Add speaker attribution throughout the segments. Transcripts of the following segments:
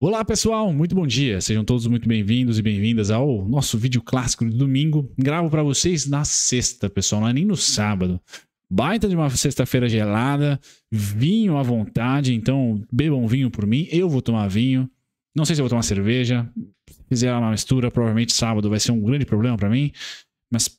Speaker 1: Olá pessoal, muito bom dia. Sejam todos muito bem-vindos e bem-vindas ao nosso vídeo clássico de domingo. Gravo para vocês na sexta, pessoal, não é nem no sábado. Baita de uma sexta-feira gelada, vinho à vontade, então bebam vinho por mim, eu vou tomar vinho. Não sei se eu vou tomar cerveja. Se fizer uma mistura, provavelmente sábado vai ser um grande problema para mim, mas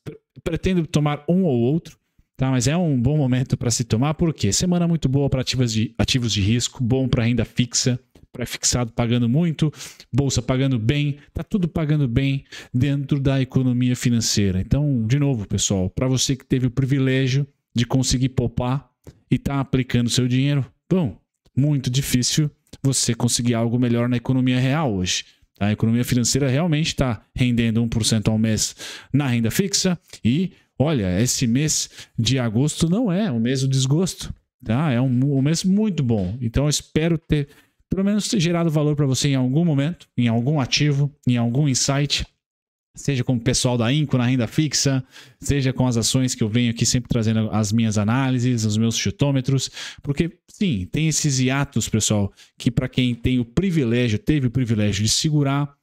Speaker 1: pretendo tomar um ou outro. Tá, mas é um bom momento para se tomar, porque semana muito boa para ativos de, ativos de risco, bom para renda fixa, prefixado pagando muito, bolsa pagando bem, tá tudo pagando bem dentro da economia financeira. Então, de novo, pessoal, para você que teve o privilégio de conseguir poupar e tá aplicando seu dinheiro, bom, muito difícil você conseguir algo melhor na economia real hoje. Tá? A economia financeira realmente está rendendo 1% ao mês na renda fixa e, olha, esse mês de agosto não é o mês do desgosto. Tá? É um, um mês muito bom. Então, eu espero ter pelo menos ter gerado valor para você em algum momento, em algum ativo, em algum insight, seja com o pessoal da Inco na renda fixa, seja com as ações que eu venho aqui sempre trazendo as minhas análises, os meus chutômetros, porque sim, tem esses hiatos, pessoal, que para quem tem o privilégio, teve o privilégio de segurar,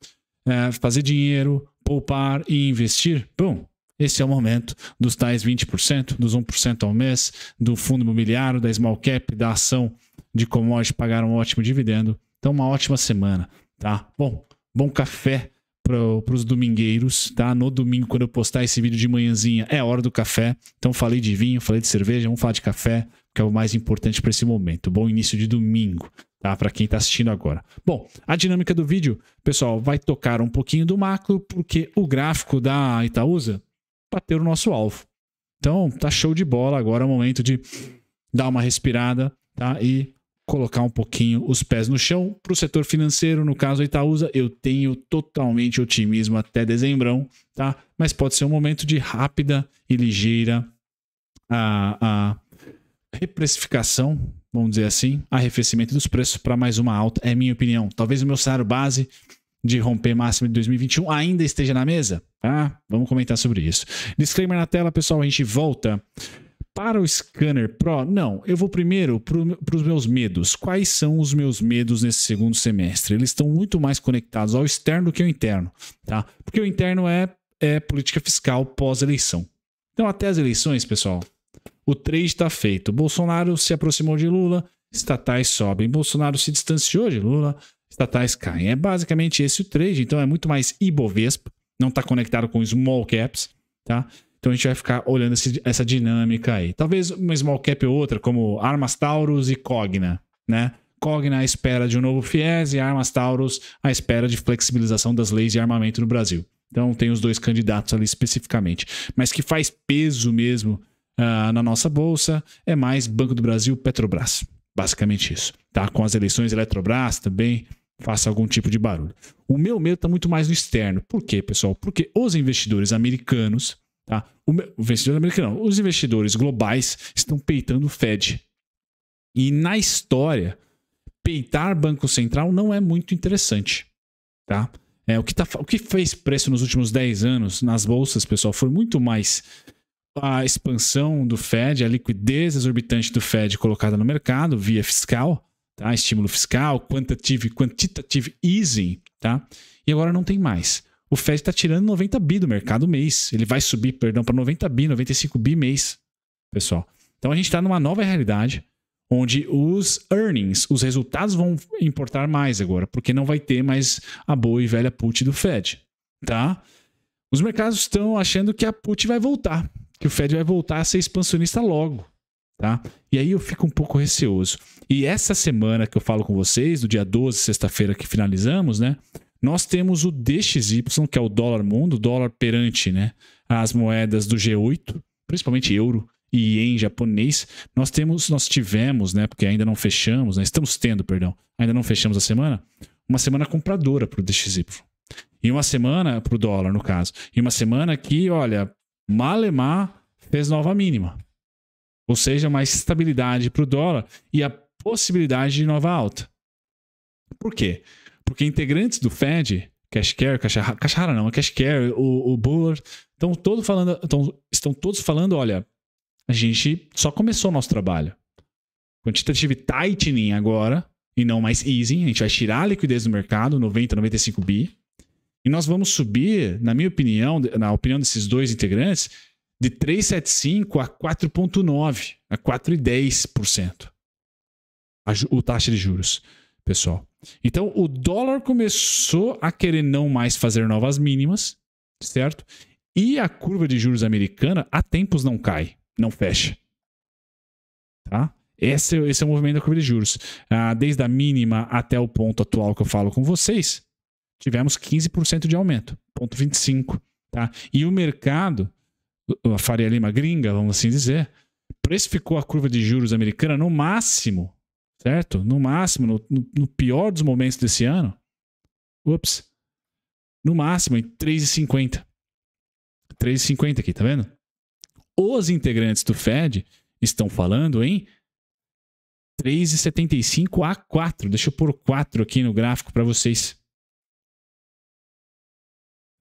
Speaker 1: é, fazer dinheiro, poupar e investir, bom, esse é o momento dos tais 20%, dos 1% ao mês, do fundo imobiliário, da small cap, da ação de commodities pagar um ótimo dividendo. Então, uma ótima semana, tá? Bom, bom café para os domingueiros, tá? No domingo, quando eu postar esse vídeo de manhãzinha, é hora do café. Então, falei de vinho, falei de cerveja, vamos falar de café, que é o mais importante para esse momento. Bom início de domingo, tá? Para quem está assistindo agora. Bom, a dinâmica do vídeo, pessoal, vai tocar um pouquinho do macro, porque o gráfico da Itaúsa bater o nosso alvo. Então, tá show de bola. Agora é o momento de dar uma respirada tá? e colocar um pouquinho os pés no chão. Para o setor financeiro, no caso a Itaúsa, eu tenho totalmente otimismo até dezembro, tá? mas pode ser um momento de rápida e ligeira a, a reprecificação, vamos dizer assim, arrefecimento dos preços para mais uma alta, é minha opinião. Talvez o meu salário base de romper máximo de 2021 ainda esteja na mesa? Tá? Vamos comentar sobre isso. Disclaimer na tela, pessoal, a gente volta. Para o Scanner Pro, não, eu vou primeiro para os meus medos. Quais são os meus medos nesse segundo semestre? Eles estão muito mais conectados ao externo do que ao interno, tá? Porque o interno é, é política fiscal pós-eleição. Então, até as eleições, pessoal, o trade está feito. Bolsonaro se aproximou de Lula, estatais sobem. Bolsonaro se distanciou de Lula, estatais caem. É basicamente esse o trade, então é muito mais Ibovespa, não está conectado com small caps, tá? Então a gente vai ficar olhando esse, essa dinâmica aí. Talvez uma small cap ou outra, como Armas Taurus e Cogna, né? Cogna à espera de um novo FIES e Armas Taurus à espera de flexibilização das leis de armamento no Brasil. Então tem os dois candidatos ali especificamente. Mas que faz peso mesmo uh, na nossa bolsa é mais Banco do Brasil, Petrobras. Basicamente isso. Tá? Com as eleições Eletrobras também faça algum tipo de barulho. O meu medo está muito mais no externo. Por quê, pessoal? Porque os investidores americanos, tá? O investidor americano, os investidores globais estão peitando o Fed. E na história, peitar Banco Central não é muito interessante, tá? É, o, que tá, o que fez preço nos últimos 10 anos nas bolsas, pessoal, foi muito mais a expansão do Fed, a liquidez exorbitante do Fed colocada no mercado via fiscal, tá? estímulo fiscal, quantitative, quantitative easing, tá? e agora não tem mais. O Fed está tirando 90 bi do mercado mês. Ele vai subir, perdão, para 90 bi, 95 bi mês, pessoal. Então a gente está numa nova realidade onde os earnings, os resultados vão importar mais agora, porque não vai ter mais a boa e velha put do Fed, tá? Os mercados estão achando que a put vai voltar, que o Fed vai voltar a ser expansionista logo tá? E aí eu fico um pouco receoso. E essa semana que eu falo com vocês, do dia 12, sexta-feira que finalizamos, né? Nós temos o DXY, que é o dólar mundo, dólar perante, né? As moedas do G8, principalmente euro e ien japonês. Nós temos, nós tivemos, né? Porque ainda não fechamos, né? Estamos tendo, perdão, ainda não fechamos a semana, uma semana compradora para o DXY. E uma semana para o dólar, no caso. E uma semana que, olha, Malemar fez nova mínima. Ou seja, mais estabilidade para o dólar e a possibilidade de nova alta. Por quê? Porque integrantes do Fed, Cash Care, Caixa, Rara não, é Cash Care, o, o Bullard, estão, todos falando, estão, estão todos falando, olha, a gente só começou o nosso trabalho. Quantitative tightening agora, e não mais easing. A gente vai tirar a liquidez do mercado, 90, 95 bi. E nós vamos subir, na minha opinião, na opinião desses dois integrantes, de 3,75% a 4,9%, a 4,10% a, o taxa de juros, pessoal. Então, o dólar começou a querer não mais fazer novas mínimas, certo? E a curva de juros americana há tempos não cai, não fecha. Tá? Esse, esse é o movimento da curva de juros. Ah, desde a mínima até o ponto atual que eu falo com vocês, tivemos 15% de aumento, ponto Tá? E o mercado a Faria Lima gringa, vamos assim dizer, precificou a curva de juros americana no máximo, certo? No máximo, no, no pior dos momentos desse ano, ups, no máximo em 3,50. 3,50 aqui, tá vendo? Os integrantes do Fed estão falando em 3,75 a 4. Deixa eu pôr 4 aqui no gráfico para vocês.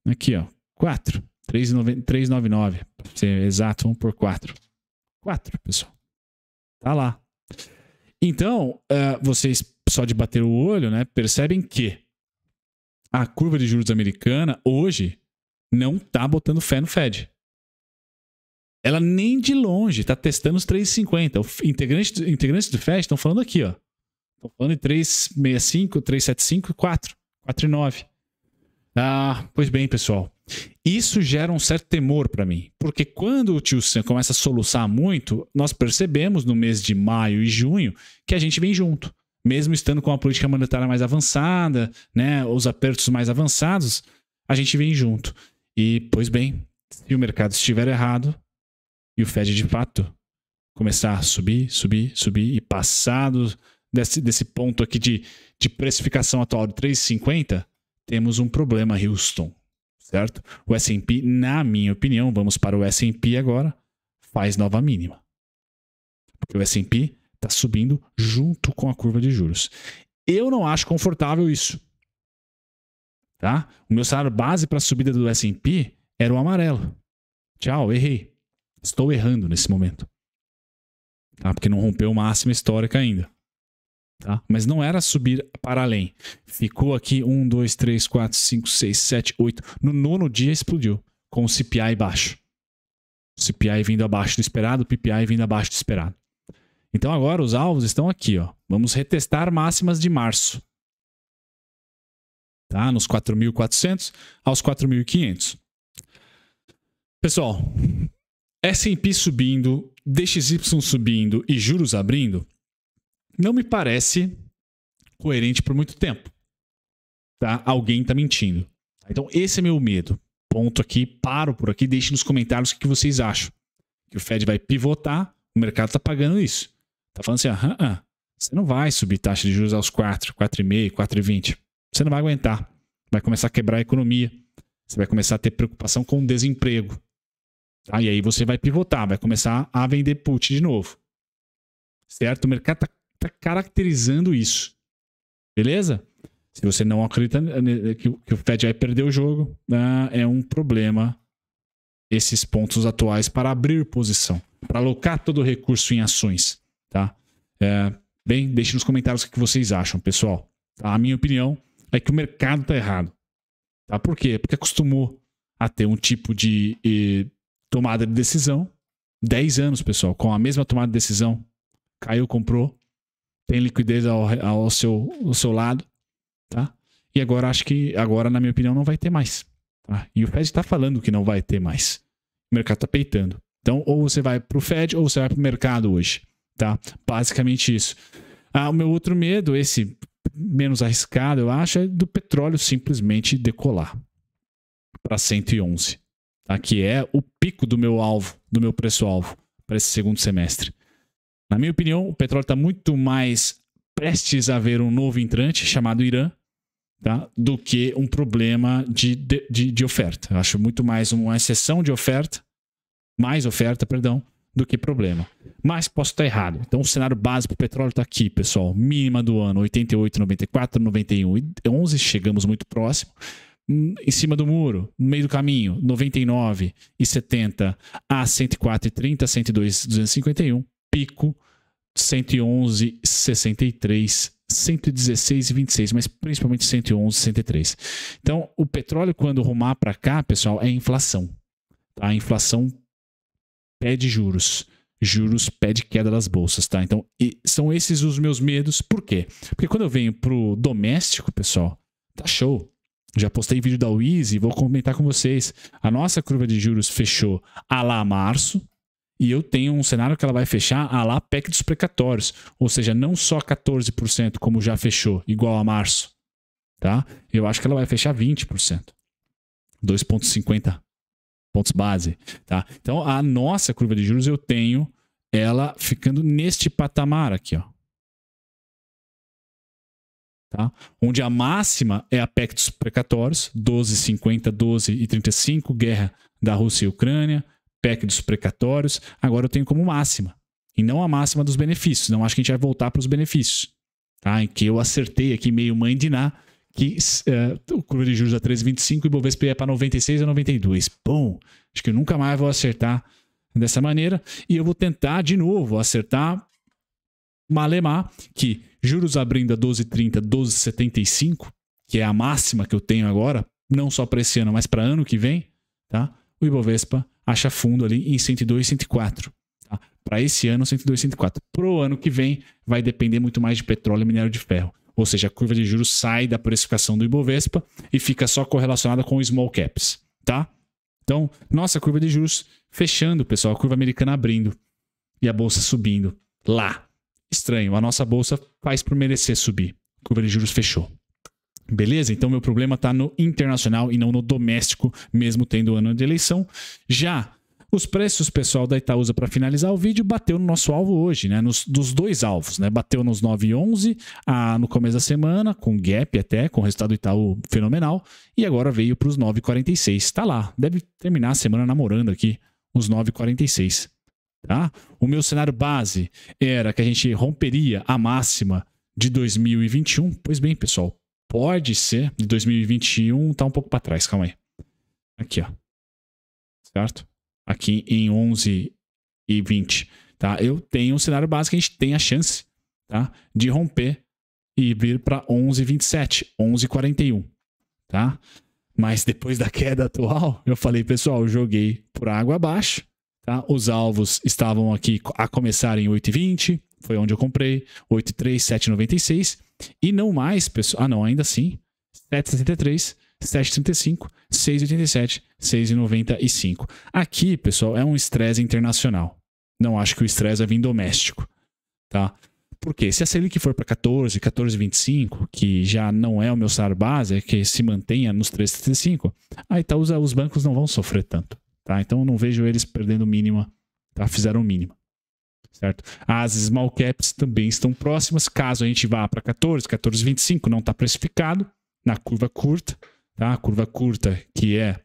Speaker 1: Aqui, ó. 4. 3,99, para ser exato, 1 por 4. 4, pessoal. Tá lá. Então, uh, vocês, só de bater o olho, né, percebem que a curva de juros americana hoje não tá botando fé no Fed. Ela nem de longe tá testando os 3,50. Integrantes, integrantes do Fed estão falando aqui, ó. Estão falando em 3,65, 3,75 e 4. 4,9. Ah, pois bem, pessoal. Isso gera um certo temor para mim, porque quando o tio Sam começa a soluçar muito, nós percebemos no mês de maio e junho que a gente vem junto, mesmo estando com a política monetária mais avançada, né, os apertos mais avançados, a gente vem junto. E pois bem, se o mercado estiver errado e o Fed de fato começar a subir, subir, subir e passado desse, desse ponto aqui de, de precificação atual de 3,50, temos um problema, Houston certo? O S&P, na minha opinião, vamos para o S&P agora, faz nova mínima. Porque o S&P está subindo junto com a curva de juros. Eu não acho confortável isso. Tá? O meu salário base para a subida do S&P era o amarelo. Tchau, errei. Estou errando nesse momento. Tá? Porque não rompeu máxima histórica ainda. Tá? Mas não era subir para além. Ficou aqui 1, 2, 3, 4, 5, 6, 7, 8. No nono dia explodiu, com o CPI baixo. CPI vindo abaixo do esperado, PPI vindo abaixo do esperado. Então agora os alvos estão aqui. Ó. Vamos retestar máximas de março. Tá? Nos 4.400 aos 4.500. Pessoal, S&P subindo, DXY subindo e juros abrindo, não me parece coerente por muito tempo. Tá? Alguém está mentindo. Então, esse é meu medo. Ponto aqui, paro por aqui, deixe nos comentários o que vocês acham. Que o Fed vai pivotar, o mercado está pagando isso. Tá falando assim, ah, aham você não vai subir taxa de juros aos 4, 4,5, 4,20. Você não vai aguentar. Vai começar a quebrar a economia. Você vai começar a ter preocupação com o desemprego. Tá? E aí você vai pivotar, vai começar a vender put de novo. Certo? O mercado está está caracterizando isso. Beleza? Se você não acredita que o Fed vai perder o jogo, né, é um problema esses pontos atuais para abrir posição, para alocar todo o recurso em ações, tá? É, bem, deixe nos comentários o que vocês acham, pessoal. A minha opinião é que o mercado está errado, tá? Por quê? Porque acostumou a ter um tipo de tomada de decisão, 10 anos, pessoal, com a mesma tomada de decisão, caiu, comprou, tem liquidez ao, ao, seu, ao seu lado, tá? E agora acho que, agora na minha opinião, não vai ter mais. Tá? E o Fed está falando que não vai ter mais. O mercado está peitando. Então, ou você vai para o Fed ou você vai para o mercado hoje, tá? Basicamente isso. Ah, o meu outro medo, esse menos arriscado, eu acho, é do petróleo simplesmente decolar para 111, tá? que é o pico do meu alvo, do meu preço-alvo para esse segundo semestre. Na minha opinião, o petróleo está muito mais prestes a ver um novo entrante chamado Irã tá? do que um problema de, de, de oferta. Eu acho muito mais uma exceção de oferta, mais oferta, perdão, do que problema. Mas posso estar errado. Então o cenário base para o petróleo está aqui, pessoal. Mínima do ano, 88, 94, 91 e 11, chegamos muito próximo hum, em cima do muro, no meio do caminho, 99 e 70 a 104 e 30, 102 251 pico 111, 63, 116 e 26, mas principalmente 111, 103. Então, o petróleo quando rumar para cá, pessoal, é inflação. Tá? A inflação pede juros. Juros pede queda das bolsas, tá? Então, são esses os meus medos. Por quê? Porque quando eu venho pro doméstico, pessoal, tá show. Já postei vídeo da Wiz e vou comentar com vocês. A nossa curva de juros fechou a lá março, e eu tenho um cenário que ela vai fechar a lá PEC dos precatórios, ou seja, não só 14% como já fechou, igual a março, tá? Eu acho que ela vai fechar 20%. 2.50 pontos base, tá? Então a nossa curva de juros eu tenho ela ficando neste patamar aqui, ó. Tá? Onde a máxima é a PEC dos precatórios, 12,50, 12 e 35, guerra da Rússia e Ucrânia, PEC dos precatórios, agora eu tenho como máxima. E não a máxima dos benefícios. Não acho que a gente vai voltar para os benefícios. Tá? Em que eu acertei aqui meio mãe de Ná, que uh, o curva de juros é a 3,25 e o Bovespa é para 96 a 92. Bom, acho que eu nunca mais vou acertar dessa maneira. E eu vou tentar de novo acertar Malemar, que juros abrindo a 12,30, 12,75, que é a máxima que eu tenho agora, não só para esse ano, mas para ano que vem, tá? o Ibovespa acha fundo ali em 102, 104. Tá? Para esse ano, 102, 104. Para o ano que vem, vai depender muito mais de petróleo e minério de ferro. Ou seja, a curva de juros sai da precificação do Ibovespa e fica só correlacionada com small caps. Tá? Então, nossa curva de juros fechando, pessoal. A curva americana abrindo e a bolsa subindo. Lá. Estranho. A nossa bolsa faz por merecer subir. A curva de juros fechou. Beleza? Então meu problema está no internacional e não no doméstico, mesmo tendo ano de eleição. Já os preços, pessoal, da Itaúsa, para finalizar o vídeo, bateu no nosso alvo hoje, né? Nos, dos dois alvos, né? Bateu nos 9,11 a no começo da semana, com gap até, com resultado do Itaú fenomenal. E agora veio para os 9,46. Está lá. Deve terminar a semana namorando aqui os 9,46. Tá? O meu cenário base era que a gente romperia a máxima de 2021. Pois bem, pessoal, pode ser de 2021, tá um pouco para trás, calma aí. Aqui, ó. Certo? Aqui em 11 e 20, tá? Eu tenho um cenário básico, a gente tem a chance, tá? De romper e vir para 11 e 27, 11 e 41, tá? Mas depois da queda atual, eu falei, pessoal, joguei por água abaixo, tá? Os alvos estavam aqui a começar em 8 e 20, foi onde eu comprei, 8 e 3, 7 e 96 e não mais, pessoal. Ah, não, ainda assim. 773, 735, 687, 695. Aqui, pessoal, é um estresse internacional. Não acho que o estresse é vir doméstico, tá? Porque se a Selic for para 14, 14,25, que já não é o meu salário base, é que se mantenha nos 3,35, aí tá, os, os bancos não vão sofrer tanto, tá? Então eu não vejo eles perdendo mínima, tá? Fizeram mínimo certo? As small caps também estão próximas, caso a gente vá para 14, 14,25 não está precificado na curva curta, tá? A curva curta que é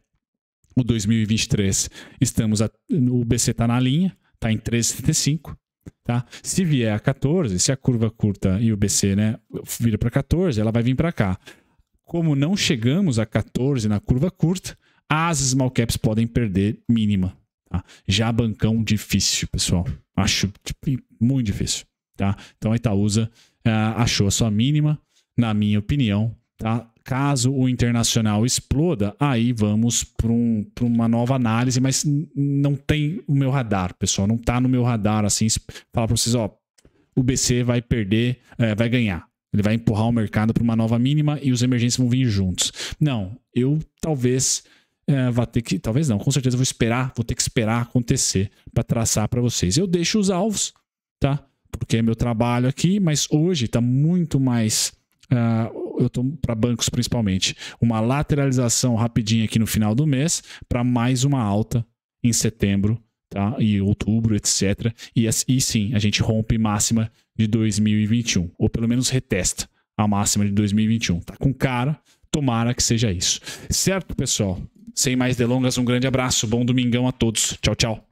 Speaker 1: o 2023, estamos a, o BC está na linha, está em 13,75, tá? Se vier a 14, se a curva curta e o BC, né, vira para 14, ela vai vir para cá. Como não chegamos a 14 na curva curta, as small caps podem perder mínima, Tá? Já bancão difícil, pessoal. Acho tipo, muito difícil. Tá? Então a Itaúsa uh, achou a sua mínima, na minha opinião. Tá? Caso o internacional exploda, aí vamos para um, uma nova análise, mas não tem o meu radar, pessoal. Não está no meu radar assim. Falar para vocês, ó, o BC vai perder, é, vai ganhar. Ele vai empurrar o mercado para uma nova mínima e os emergentes vão vir juntos. Não, eu talvez é, vai ter que, talvez não, com certeza vou esperar, vou ter que esperar acontecer para traçar para vocês. Eu deixo os alvos, tá? Porque é meu trabalho aqui, mas hoje está muito mais. Uh, eu estou para bancos principalmente. Uma lateralização rapidinha aqui no final do mês, para mais uma alta em setembro tá? e outubro, etc. E, e sim, a gente rompe máxima de 2021, ou pelo menos retesta a máxima de 2021. Tá com cara, tomara que seja isso. Certo, pessoal? Sem mais delongas, um grande abraço, bom domingão a todos. Tchau, tchau.